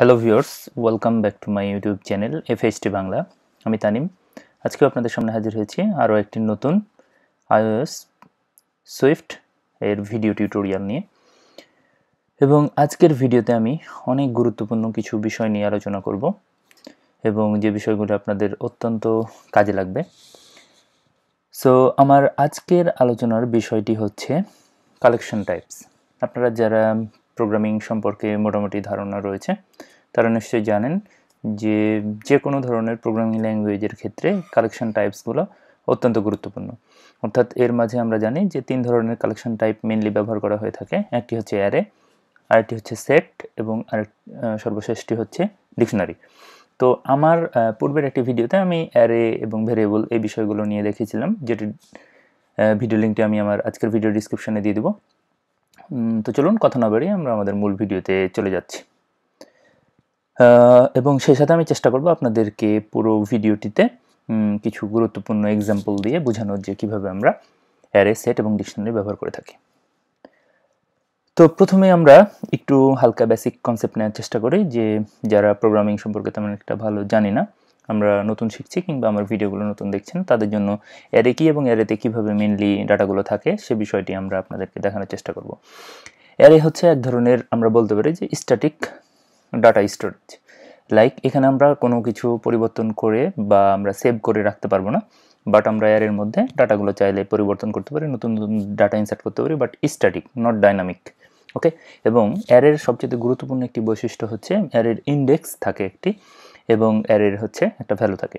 hello viewers welcome back to my YouTube channel FST Bangla আমি তানিম আজকেও আপনাদের সামনে হাজির হয়েছি আরও একটি নতুন আইওএস সুইফট এর ভিডিও টিউটোরিয়াল নিয়ে এবং আজকের ভিডিওতে আমি অনেক গুরুত্বপূর্ণ কিছু বিষয় নিয়ে আলোচনা করব এবং যে বিষয়গুলো আপনাদের অত্যন্ত কাজে লাগবে সো আমার আজকের আলোচনার বিষয়টি হচ্ছে কালেকশন টাইপস আপনারা যারা প্রোগ্রামিং সম্পর্কে মোটামুটি ধারণা রয়েছে তারা নিশ্চয়ই জানেন যে যে কোনো ধরনের প্রোগ্রামিং ল্যাঙ্গুয়েজের ক্ষেত্রে কালেকশন টাইপসগুলো অত্যন্ত গুরুত্বপূর্ণ অর্থাৎ এর মাঝে আমরা জানি যে তিন ধরনের কালেকশন টাইপ মেনলি ব্যবহার করা হয়ে থাকে একটি হচ্ছে অ্যারে আরেকটি হচ্ছে সেট এবং আরেক সর্বশেষটি হচ্ছে ডিকশনারি তো আমার পূর্বের একটি ভিডিওতে আমি অ্যারে এবং ভেরিয়েবল এই বিষয়গুলো নিয়ে দেখেছিলাম যেটি ভিডিও লিঙ্কটি আমি আমার আজকের ভিডিও ডিসক্রিপশনে দিয়ে দেবো তো চলুন কথা না বাড়িয়ে আমরা আমাদের মূল ভিডিওতে চলে যাচ্ছি এবং সেই সাথে আমি চেষ্টা করব আপনাদেরকে পুরো ভিডিওটিতে কিছু গুরুত্বপূর্ণ এক্সাম্পল দিয়ে বোঝানোর যে কীভাবে আমরা অ্যারে সেট এবং ডিকশনারি ব্যবহার করে থাকি তো প্রথমে আমরা একটু হালকা বেসিক কনসেপ্ট নেওয়ার চেষ্টা করি যে যারা প্রোগ্রামিং সম্পর্কে তেমন একটা ভালো জানি না আমরা নতুন শিখছি কিংবা আমার ভিডিওগুলো নতুন দেখছেন তাদের জন্য অ্যারে কী এবং অ্যারেতে কীভাবে মেনলি ডাটাগুলো থাকে সে বিষয়টি আমরা আপনাদেরকে দেখানোর চেষ্টা করব অ্যারে হচ্ছে এক ধরনের আমরা বলতে পারি যে স্ট্যাটিক ডাটা স্টোরেজ লাইক এখানে আমরা কোনো কিছু পরিবর্তন করে বা আমরা সেভ করে রাখতে পারবো না বাট আমরা অ্যারের মধ্যে ডাটাগুলো চাইলে পরিবর্তন করতে পারি নতুন নতুন ডাটা ইনসার্ট করতে পারি but static not dynamic okay এবং অ্যারের সবচেয়ে গুরুত্বপূর্ণ একটি বৈশিষ্ট্য হচ্ছে অ্যারের ইন্ডেক্স থাকে একটি এবং অ্যারের হচ্ছে একটা ভ্যালু থাকে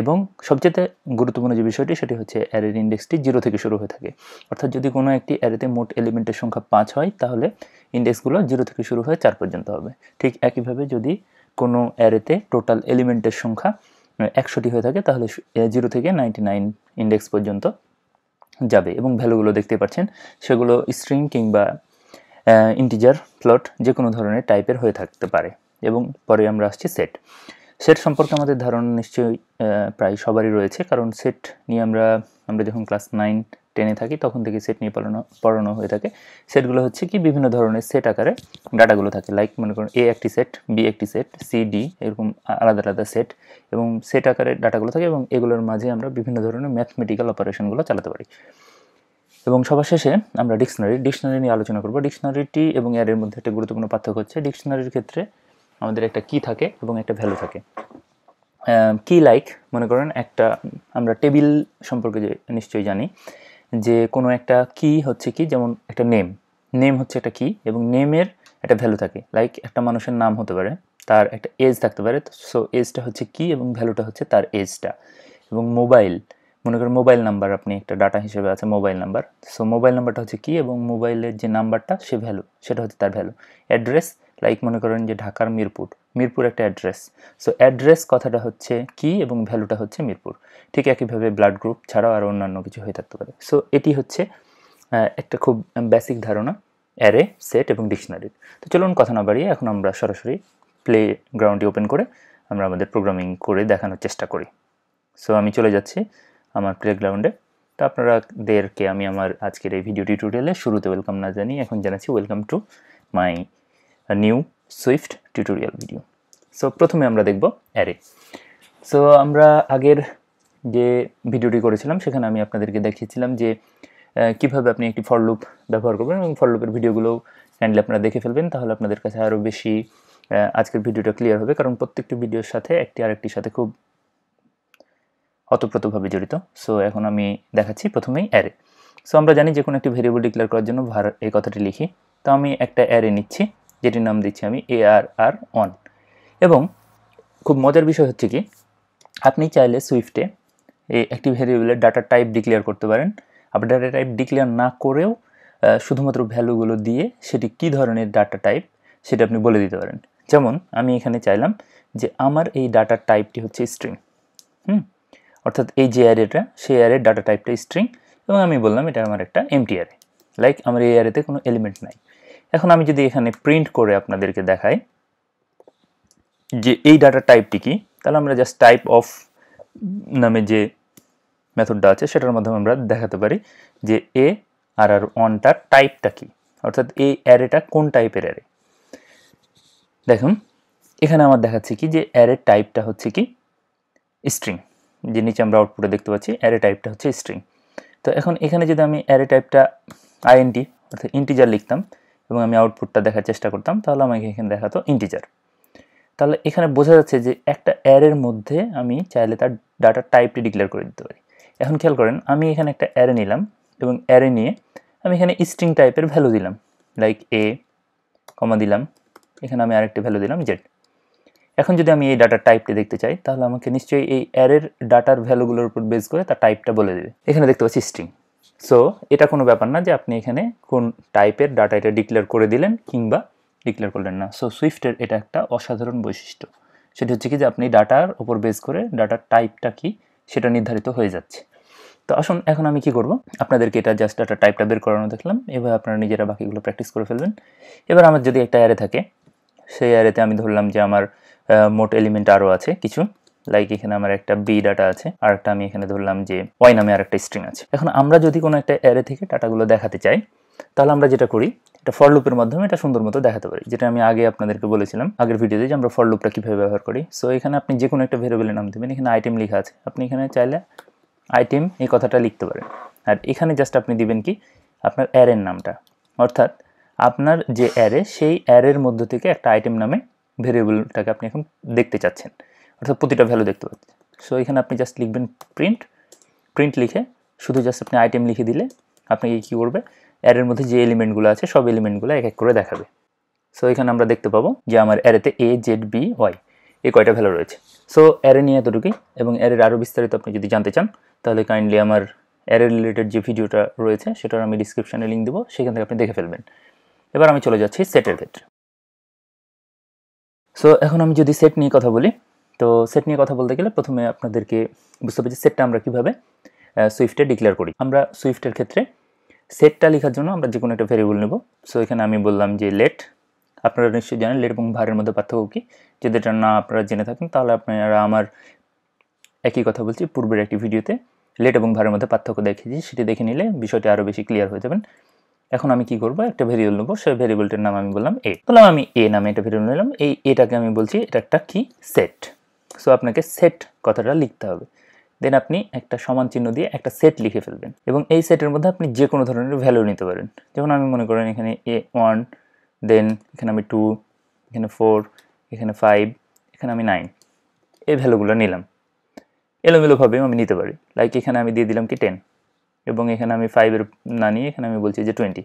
এবং সবচেয়ে গুরুত্বপূর্ণ যে বিষয়টি সেটি হচ্ছে অ্যারের ইন্ডেক্সটি জিরো থেকে শুরু হয়ে থাকে অর্থাৎ যদি কোনো একটি অ্যারেতে মোট এলিমেন্টের সংখ্যা পাঁচ হয় তাহলে ইন্ডেক্সগুলো জিরো থেকে শুরু হয়ে চার পর্যন্ত হবে ঠিক একইভাবে যদি কোনো অ্যারেতে টোটাল এলিমেন্টের সংখ্যা একশোটি হয়ে থাকে তাহলে জিরো থেকে নাইনটি নাইন ইন্ডেক্স পর্যন্ত যাবে এবং ভ্যালুগুলো দেখতে পাচ্ছেন সেগুলো স্ট্রিং কিংবা ইন্টিজার প্লট যে কোনো ধরনের টাইপের হয়ে থাকতে পারে এবং পরে আমরা আসছি সেট সেট সম্পর্কে আমাদের ধারণা নিশ্চয়ই প্রায় সবারই রয়েছে কারণ সেট নিয়ে আমরা আমরা যখন ক্লাস নাইন টেনে থাকি তখন থেকে সেট নিয়ে পড়ানো পড়ানো হয়ে থাকে সেটগুলো হচ্ছে কি বিভিন্ন ধরনের সেট আকারে ডাটাগুলো থাকে লাইক মনে করুন এ একটি সেট বি একটি সেট সি ডি এরকম আলাদা আলাদা সেট এবং সেট আকারে ডাটাগুলো থাকে এবং এগুলোর মাঝে আমরা বিভিন্ন ধরনের ম্যাথমেটিক্যাল অপারেশনগুলো চালাতে পারি এবং সবার শেষে আমরা ডিকশনারি ডিকশনারি নিয়ে আলোচনা করবো ডিকশনারিটি এবং এর মধ্যে একটা গুরুত্বপূর্ণ পার্থক্য হচ্ছে ডিকশনারির ক্ষেত্রে আমাদের একটা কি থাকে এবং একটা ভ্যালু থাকে কি লাইক মনে করেন একটা আমরা টেবিল সম্পর্কে যে নিশ্চয়ই জানি যে কোনো একটা কি হচ্ছে কি যেমন একটা নেম নেম হচ্ছে একটা কি এবং নেমের একটা ভ্যালু থাকে লাইক একটা মানুষের নাম হতে পারে তার একটা এজ থাকতে পারে সো এজটা হচ্ছে কি এবং ভ্যালুটা হচ্ছে তার এজটা এবং মোবাইল মনে করেন মোবাইল নাম্বার আপনি একটা ডাটা হিসেবে আছে মোবাইল নাম্বার সো মোবাইল নাম্বারটা হচ্ছে কি এবং মোবাইলের যে নাম্বারটা সে ভ্যালু সেটা হচ্ছে তার ভ্যালু অ্যাড্রেস লাইক মনে করেন যে ঢাকার মিরপুর মিরপুর একটা অ্যাড্রেস সো অ্যাড্রেস কথাটা হচ্ছে কি এবং ভ্যালুটা হচ্ছে মিরপুর ঠিক একইভাবে ব্লাড গ্রুপ ছাড়াও আরও অন্যান্য কিছু হয়ে থাকতে পারে সো এটি হচ্ছে একটা খুব বেসিক ধারণা অ্যারে সেট এবং ডিকশনারির তো চলুন কথা না বাড়িয়ে এখন আমরা সরাসরি প্লে গ্রাউন্ডটি ওপেন করে আমরা আমাদের প্রোগ্রামিং করে দেখানোর চেষ্টা করি সো আমি চলে যাচ্ছি আমার প্লে গ্রাউন্ডে তো আপনারাদেরকে আমি আমার আজকের এই ভিডিও টিউটোরিয়ালে শুরুতে ওয়েলকাম না জানি এখন জানাচ্ছি welcome to my new Swift tutorial video so প্রথমে আমরা দেখব অ্যারে সো আমরা আগের যে ভিডিওটি করেছিলাম সেখানে আমি আপনাদেরকে দেখিয়েছিলাম যে কিভাবে আপনি একটি ফর লুপ ব্যবহার করবেন এবং ফর লুপের ভিডিওগুলো কাইন্ডলি আপনারা দেখে ফেলবেন তাহলে আপনাদের কাছে আরও বেশি আজকের ভিডিওটা ক্লিয়ার হবে কারণ প্রত্যেকটি ভিডিওর সাথে একটি আরেকটির সাথে খুব অতপ্রতভাবে জড়িত সো এখন আমি দেখাচ্ছি প্রথমেই অ্যারে সো আমরা জানি যে কোনো একটি ভেরিয়েবল ডিক্লেয়ার করার জন্য ভার এই কথাটি লিখি তো আমি একটা অ্যারে নিচ্ছি যেটির নাম দিচ্ছি আমি এ আর আর অন এবং খুব মজার বিষয় হচ্ছে কি আপনি চাইলে সুইফটে একটি ভেরিয়েবলের ডাটা টাইপ ডিক্লেয়ার করতে পারেন আপনি ডাটা টাইপ ডিক্লেয়ার না করেও শুধুমাত্র ভ্যালুগুলো দিয়ে সেটি কি ধরনের ডাটা টাইপ সেটা আপনি বলে দিতে পারেন যেমন আমি এখানে চাইলাম যে আমার এই ডাটা টাইপটি হচ্ছে স্ট্রিং হুম অর্থাৎ এই যে অ্যারেটা সেই আরের ডাটা টাইপটা স্ট্রিং এবং আমি বললাম এটা আমার একটা এম টি অ্যারে লাইক আমার এই অ্যারেতে কোনো এলিমেন্ট নাই এখন আমি যদি এখানে প্রিন্ট করে আপনাদেরকে দেখাই যে এই ডাটা টাইপটি কি তাহলে আমরা জাস্ট টাইপ অফ নামে যে মেথডটা আছে সেটার মাধ্যমে আমরা দেখাতে পারি যে এ আর আর ওয়ানটার টাইপটা কি অর্থাৎ এই অ্যারেটা কোন টাইপের অ্যারে দেখুন এখানে আমার দেখাচ্ছে কি যে অ্যারে টাইপটা হচ্ছে কি স্ট্রিং যে নিচে আমরা আউটপুটে দেখতে পাচ্ছি অ্যারে টাইপটা হচ্ছে স্ট্রিং তো এখন এখানে যদি আমি অ্যারে টাইপটা আইএনটি অর্থাৎ ইন্টিজার লিখতাম এবং আমি আউটপুটটা দেখার চেষ্টা করতাম তাহলে আমাকে এখানে দেখাতো ইন্টিজার তাহলে এখানে বোঝা যাচ্ছে যে একটা অ্যারের মধ্যে আমি চাইলে তার ডাটার টাইপটি ডিক্লেয়ার করে দিতে পারি এখন খেয়াল করেন আমি এখানে একটা অ্যারে নিলাম এবং অ্যারে নিয়ে আমি এখানে স্ট্রিং টাইপের ভ্যালু দিলাম লাইক এ কমা দিলাম এখানে আমি আরেকটি ভ্যালু দিলাম জেড এখন যদি আমি এই ডাটার টাইপটি দেখতে চাই তাহলে আমাকে নিশ্চয়ই এই অ্যারের ডাটার ভ্যালুগুলোর উপর বেস করে তার টাইপটা বলে দেবে এখানে দেখতে পাচ্ছি স্ট্রিং সো এটা কোনো ব্যাপার না যে আপনি এখানে কোন টাইপের ডাটা এটা ডিক্লেয়ার করে দিলেন কিংবা ডিক্লেয়ার করলেন না সো সুইফটের এটা একটা অসাধারণ বৈশিষ্ট্য সেটি হচ্ছে কি যে আপনি ডাটার ওপর বেস করে ডাটার টাইপটা কি সেটা নির্ধারিত হয়ে যাচ্ছে তো আসুন এখন আমি কি করব আপনাদেরকে এটা জাস্ট একটা টাইপটা বের করানো দেখলাম এভাবে আপনারা নিজেরা বাকিগুলো প্র্যাকটিস করে ফেলবেন এবার আমার যদি একটা অ্যারে থাকে সেই অ্যারেতে আমি ধরলাম যে আমার মোট এলিমেন্ট আরও আছে কিছু লাইক এখানে আমার একটা বি ডাটা আছে আর একটা আমি এখানে ধরলাম যে ওয়াই নামে আর একটা স্ট্রিং আছে এখন আমরা যদি কোনো একটা অ্যারে থেকে ডাটাগুলো দেখাতে চাই তাহলে আমরা যেটা করি এটা ফর মাধ্যমে এটা সুন্দর মতো দেখাতে পারি যেটা আমি আগে আপনাদেরকে বলেছিলাম আগের ভিডিওতে যে আমরা ফর কীভাবে ব্যবহার করি সো এখানে আপনি যে কোনো একটা ভেরিয়েবলের নাম দেবেন এখানে আইটেম লেখা আছে আপনি এখানে চাইলে আইটেম এই কথাটা লিখতে পারেন আর এখানে জাস্ট আপনি দিবেন কি আপনার অ্যারের নামটা অর্থাৎ আপনার যে অ্যারে সেই অ্যারের মধ্য থেকে একটা আইটেম নামে ভেরিয়েবলটাকে আপনি এখন দেখতে চাচ্ছেন অর্থাৎ প্রতিটা ভ্যালু দেখতে পাচ্ছি সো এখানে আপনি জাস্ট লিখবেন প্রিন্ট প্রিন্ট লিখে শুধু জাস্ট আপনি আইটেম লিখে দিলে আপনাকে কী করবে অ্যারের মধ্যে যে এলিমেন্টগুলো আছে সব এলিমেন্টগুলো এক এক করে দেখাবে সো এখানে আমরা দেখতে পাবো যে আমার অ্যারেতে এ জেড বি ওয়াই এই কয়টা ভ্যালু রয়েছে সো অ্যারে নিয়ে এতটুকুই এবং অ্যারের আরও বিস্তারিত আপনি যদি জানতে চান তাহলে কাইন্ডলি আমার অ্যারে রিলেটেড যে ভিডিওটা রয়েছে সেটার আমি ডিসক্রিপশানে লিঙ্ক দেবো সেখান থেকে আপনি দেখে ফেলবেন এবার আমি চলে যাচ্ছি সেটের ক্ষেত্রে সো এখন আমি যদি সেট নিয়ে কথা বলি তো সেট নিয়ে কথা বলতে গেলে প্রথমে আপনাদেরকে বুঝতে হবে যে সেটটা আমরা কীভাবে সুইফটে ডিক্লেয়ার করি আমরা সুইফটের ক্ষেত্রে সেটটা লেখার জন্য আমরা যে কোনো একটা ভেরিয়েবল নেব সো এখানে আমি বললাম যে লেট আপনারা নিশ্চয়ই জানেন লেট এবং ভারের মধ্যে পার্থক্য কী যদি এটা না আপনারা জেনে থাকেন তাহলে আপনারা আমার একই কথা বলছি পূর্বের একটি ভিডিওতে লেট এবং ভারের মধ্যে পার্থক্য দেখেছি সেটি দেখে নিলে বিষয়টি আরও বেশি ক্লিয়ার হয়ে যাবেন এখন আমি কি করব একটা ভেরিয়েবল নেবো সেই ভেরিয়েবলটির নাম আমি বললাম এ বললাম আমি এ নামে একটা ভেরিয়েবল নিলাম এই এটাকে আমি বলছি এটা একটা কি সেট সো আপনাকে সেট কথাটা লিখতে হবে দেন আপনি একটা সমান চিহ্ন দিয়ে একটা সেট লিখে ফেলবেন এবং এই সেটের মধ্যে আপনি যে কোনো ধরনের ভ্যালু নিতে পারেন যেমন আমি মনে করেন এখানে এ ওয়ান দেন এখানে আমি টু এখানে ফোর এখানে ফাইভ এখানে আমি নাইন এই ভ্যালুগুলো নিলাম এলোমেলোভাবেও আমি নিতে পারি লাইক এখানে আমি দিয়ে দিলাম কি টেন এবং এখানে আমি ফাইভের না নিয়ে এখানে আমি বলছি যে টোয়েন্টি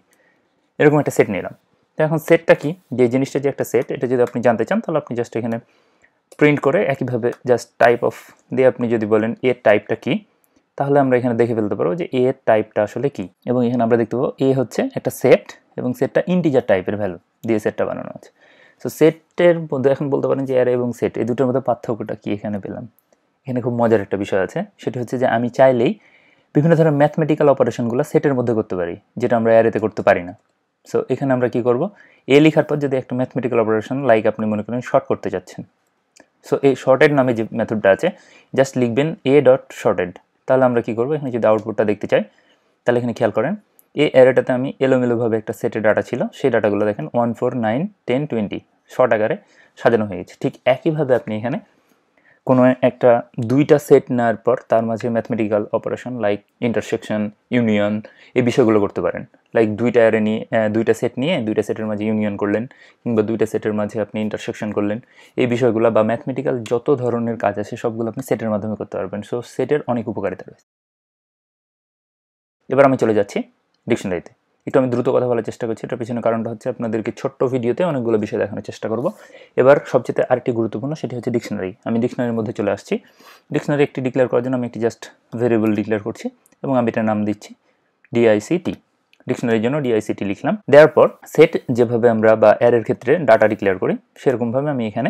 এরকম একটা সেট নিলাম তো এখন সেটটা কি যে জিনিসটা যে একটা সেট এটা যদি আপনি জানতে চান তাহলে আপনি জাস্ট এখানে প্রিন্ট করে একইভাবে জাস্ট টাইপ অফ দিয়ে আপনি যদি বলেন এর টাইপটা কি তাহলে আমরা এখানে দেখে ফেলতে পারবো যে এর টাইপটা আসলে কি এবং এখানে আমরা দেখতে পাবো এ হচ্ছে একটা সেট এবং সেটটা ইন্টিজার টাইপের ভ্যালু দিয়ে সেটটা বানানো আছে সো সেটের মধ্যে এখন বলতে পারেন যে অ্যারে এবং সেট এই দুটোর মধ্যে পার্থক্যটা কি এখানে পেলাম এখানে খুব মজার একটা বিষয় আছে সেটা হচ্ছে যে আমি চাইলেই বিভিন্ন ধরনের ম্যাথমেটিক্যাল অপারেশনগুলো সেটের মধ্যে করতে পারি যেটা আমরা অ্যারেতে করতে পারি না সো এখানে আমরা কি করব এ লেখার পর যদি একটা ম্যাথমেটিক্যাল অপারেশন লাইক আপনি মনে করেন শর্ট করতে চাচ্ছেন সো এই শর্টেড নামে যে মেথডটা আছে জাস্ট লিখবেন এ ডট শর্টেড তাহলে আমরা কি করব এখানে যদি আউটপুটটা দেখতে চাই তাহলে এখানে খেয়াল করেন এই অ্যারেটাতে আমি এলোমেলোভাবে একটা সেটের ডাটা ছিল সেই ডাটাগুলো দেখেন one four nine ten twenty sort আকারে সাজানো হয়ে গেছে ঠিক একইভাবে আপনি এখানে কোনো একটা দুইটা সেট নেওয়ার পর তার মাঝে mathematical operation like intersection union এই বিষয়গুলো করতে পারেন লাইক দুইটা অ্যারে নিয়ে দুইটা সেট নিয়ে দুইটা সেটের মাঝে ইউনিয়ন করলেন কিংবা দুইটা সেটের মাঝে আপনি ইন্টারসেকশন করলেন এই বিষয়গুলো বা ম্যাথমেটিক্যাল যত ধরনের কাজ আছে সবগুলো আপনি সেটের মাধ্যমে করতে পারবেন সো সেটের অনেক উপকারিতা রয়েছে এবার আমি চলে যাচ্ছি ডিকশনারিতে একটু আমি দ্রুত কথা বলার চেষ্টা করছি এটার পিছনে কারণটা হচ্ছে আপনাদেরকে ছোট্ট ভিডিওতে অনেকগুলো বিষয় দেখানোর চেষ্টা করব এবার সবচেয়ে আরেকটি গুরুত্বপূর্ণ সেটি হচ্ছে ডিকশনারি আমি ডিকশনারির মধ্যে চলে আসছি ডিকশনারি একটি ডিক্লেয়ার করার জন্য আমি একটি জাস্ট ভেরিয়েবল ডিক্লেয়ার করছি এবং আমি এটার নাম দিচ্ছি ডিআইসিটি ডিকশনারির জন্য ডিআইসিটি লিখলাম দেওয়ার পর সেট যেভাবে আমরা বা অ্যারের ক্ষেত্রে ডাটা ডিক্লেয়ার করি সেরকমভাবে আমি এখানে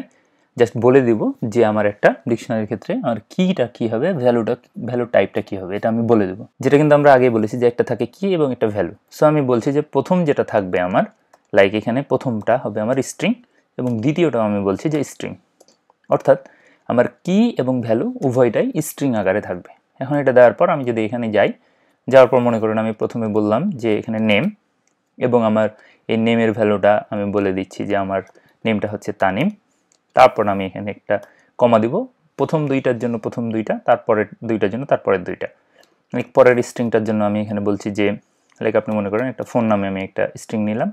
জাস্ট বলে দিব যে আমার একটা ডিকশনারির ক্ষেত্রে আমার কিটা কী হবে ভ্যালুটা ভ্যালু টাইপটা কী হবে এটা আমি বলে দেবো যেটা কিন্তু আমরা আগে বলেছি যে একটা থাকে কি এবং একটা ভ্যালু সো আমি বলছি যে প্রথম যেটা থাকবে আমার লাইক এখানে প্রথমটা হবে আমার স্ট্রিং এবং দ্বিতীয়টাও আমি বলছি যে স্ট্রিং অর্থাৎ আমার কি এবং ভ্যালু উভয়টাই স্ট্রিং আকারে থাকবে এখন এটা দেওয়ার পর আমি যদি এখানে যাই যাওয়ার পর মনে করেন আমি প্রথমে বললাম যে এখানে নেম এবং আমার এই নেমের ভ্যালুটা আমি বলে দিচ্ছি যে আমার নেমটা হচ্ছে তানিম তারপর আমি এখানে একটা কমা দিব প্রথম দুইটার জন্য প্রথম দুইটা তারপরের দুইটার জন্য তারপরের দুইটা পরের স্ট্রিংটার জন্য আমি এখানে বলছি যে লাইক আপনি মনে করেন একটা ফোন নামে আমি একটা স্ট্রিং নিলাম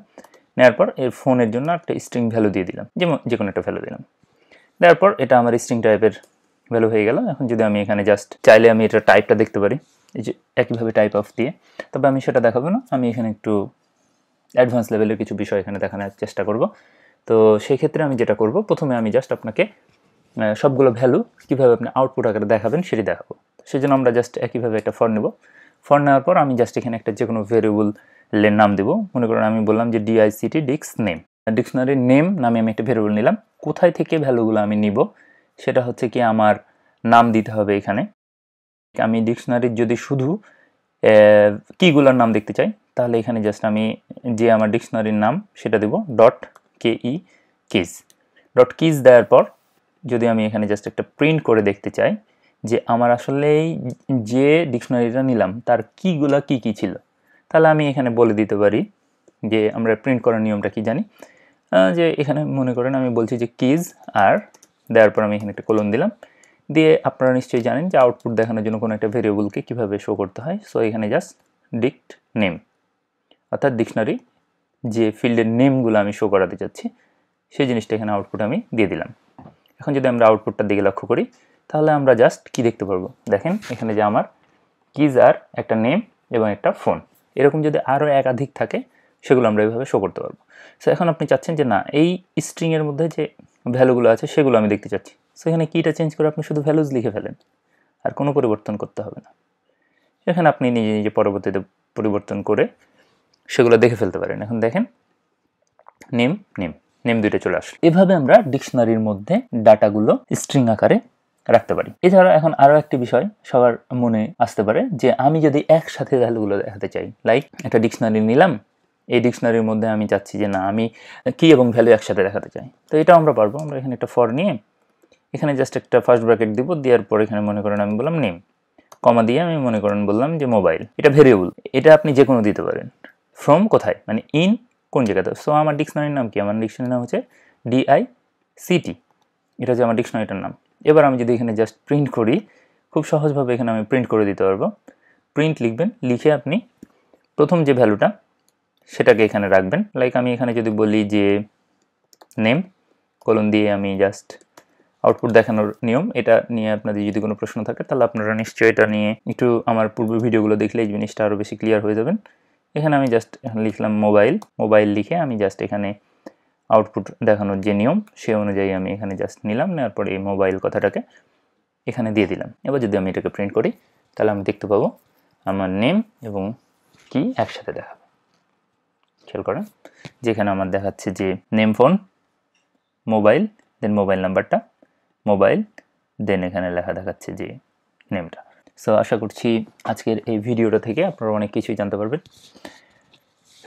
নেওয়ার পর এর ফোনের জন্য একটা স্ট্রিং ভ্যালু দিয়ে দিলাম যেমন যে কোনো একটা ভ্যালু দিলাম দেওয়ার পর এটা আমার স্ট্রিং টাইপের ভ্যালু হয়ে গেল এখন যদি আমি এখানে জাস্ট চাইলে আমি এটা টাইপটা দেখতে পারি এই যে একইভাবে টাইপ অফ দিয়ে তবে আমি সেটা দেখাবো না আমি এখানে একটু অ্যাডভান্স লেভেলের কিছু বিষয় এখানে দেখানোর চেষ্টা করব তো সেই ক্ষেত্রে আমি যেটা করব প্রথমে আমি জাস্ট আপনাকে সবগুলো ভ্যালু কীভাবে আপনি আউটপুট আকারে দেখাবেন সেটি দেখাবো সেই জন্য আমরা জাস্ট একইভাবে একটা ফর নেব ফর নেওয়ার পর আমি জাস্ট এখানে একটা যে কোনো ভেরিয়েবল লের নাম দেবো মনে করেন আমি বললাম যে ডিআইসিটি ডিক্স নেম ডিকশনারি নেম নামে আমি একটা ভেরিয়েবল নিলাম কোথায় থেকে ভ্যালুগুলো আমি নিব সেটা হচ্ছে কি আমার নাম দিতে হবে এখানে আমি ডিকশনারির যদি শুধু কীগুলোর নাম দেখতে চাই তাহলে এখানে জাস্ট আমি যে আমার ডিকশনারির নাম সেটা দেব ডট কেই ই কিজ ডট কিজ দেওয়ার পর যদি আমি এখানে জাস্ট একটা প্রিন্ট করে দেখতে চাই যে আমার আসলে যে ডিকশনারিটা নিলাম তার কীগুলো কি কি ছিল তাহলে আমি এখানে বলে দিতে পারি যে আমরা প্রিন্ট করার নিয়মটা কি জানি যে এখানে মনে করেন আমি বলছি যে কিজ আর দেওয়ার পর আমি এখানে একটা কলম দিলাম দিয়ে আপনারা নিশ্চয়ই জানেন যে আউটপুট দেখানোর জন্য কোনো একটা ভেরিয়েবলকে কীভাবে শো করতে হয় সো এখানে জাস্ট ডিক্ট নেম অর্থাৎ ডিকশনারি যে ফিল্ডের নেমগুলো আমি শো করাতে চাচ্ছি সেই জিনিসটা এখানে আউটপুট আমি দিয়ে দিলাম এখন যদি আমরা আউটপুটটার দিকে লক্ষ্য করি তাহলে আমরা জাস্ট কি দেখতে পারবো দেখেন এখানে যে আমার কিজ আর একটা নেম এবং একটা ফোন এরকম যদি আরও একাধিক থাকে সেগুলো আমরা এইভাবে শো করতে পারবো সো এখন আপনি চাচ্ছেন যে না এই স্ট্রিংয়ের মধ্যে যে ভ্যালুগুলো আছে সেগুলো আমি দেখতে চাচ্ছি সো এখানে কীটা চেঞ্জ করে আপনি শুধু ভ্যালুজ লিখে ফেলেন আর কোনো পরিবর্তন করতে হবে না এখানে আপনি নিজে নিজে পরবর্তীতে পরিবর্তন করে সেগুলো দেখে ফেলতে পারেন এখন দেখেন নেম নেম নেম দুইটা চলে আসে এভাবে আমরা ডিকশনারির মধ্যে ডাটাগুলো স্ট্রিং আকারে রাখতে পারি এছাড়া এখন আরও একটি বিষয় সবার মনে আসতে পারে যে আমি যদি একসাথে ভ্যালুগুলো দেখাতে চাই লাইক একটা ডিকশনারি নিলাম এই ডিকশনারির মধ্যে আমি চাচ্ছি যে না আমি কি এবং ভ্যালু একসাথে দেখাতে চাই তো এটাও আমরা পারবো আমরা এখানে একটা ফর নিয়ে এখানে জাস্ট একটা ফার্স্ট ব্র্যাকেট দিব দেওয়ার পর এখানে মনে করেন আমি বললাম নেম কমা দিয়ে আমি মনে করেন বললাম যে মোবাইল এটা ভেরিয়েবল এটা আপনি যে কোনো দিতে পারেন ফ্রম কোথায় মানে ইন কোন জায়গাতে সো আমার ডিকশনারির নাম কি আমার ডিকশনারির নাম হচ্ছে ডিআই সিটি এটা হচ্ছে আমার ডিকশনারিটার নাম এবার আমি যদি এখানে জাস্ট প্রিন্ট করি খুব সহজভাবে এখানে আমি প্রিন্ট করে দিতে পারবো প্রিন্ট লিখবেন লিখে আপনি প্রথম যে ভ্যালুটা সেটাকে এখানে রাখবেন লাইক আমি এখানে যদি বলি যে নেম কলম দিয়ে আমি জাস্ট আউটপুট দেখানোর নিয়ম এটা নিয়ে আপনাদের যদি কোনো প্রশ্ন থাকে তাহলে আপনারা নিশ্চয়ই এটা নিয়ে একটু আমার পূর্ব ভিডিওগুলো দেখলে এই জিনিসটা আরও বেশি ক্লিয়ার হয়ে যাবেন এখানে আমি জাস্ট লিখলাম মোবাইল মোবাইল লিখে আমি জাস্ট এখানে আউটপুট দেখানোর যে নিয়ম সে অনুযায়ী আমি এখানে জাস্ট নিলাম নেওয়ার পরে এই মোবাইল কথাটাকে এখানে দিয়ে দিলাম এবার যদি আমি এটাকে প্রিন্ট করি তাহলে আমি দেখতে পাবো আমার নেম এবং কি একসাথে দেখাবে খেয়াল করেন যেখানে আমার দেখাচ্ছে যে name phone mobile then mobile নাম্বারটা মোবাইল দেন এখানে লেখা দেখাচ্ছে যে নেমটা সো আশা করছি আজকের এই ভিডিওটা থেকে আপনারা অনেক কিছুই জানতে পারবেন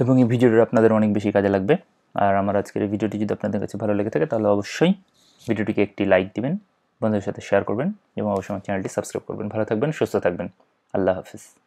এবং এই ভিডিওটা আপনাদের অনেক বেশি কাজে লাগবে আর আমার আজকের এই ভিডিওটি যদি আপনাদের কাছে ভালো লেগে থাকে তাহলে অবশ্যই ভিডিওটিকে একটি লাইক দিবেন বন্ধুদের সাথে শেয়ার করবেন এবং অবশ্যই আমার চ্যানেলটি সাবস্ক্রাইব করবেন ভালো থাকবেন সুস্থ থাকবেন আল্লাহ হাফিজ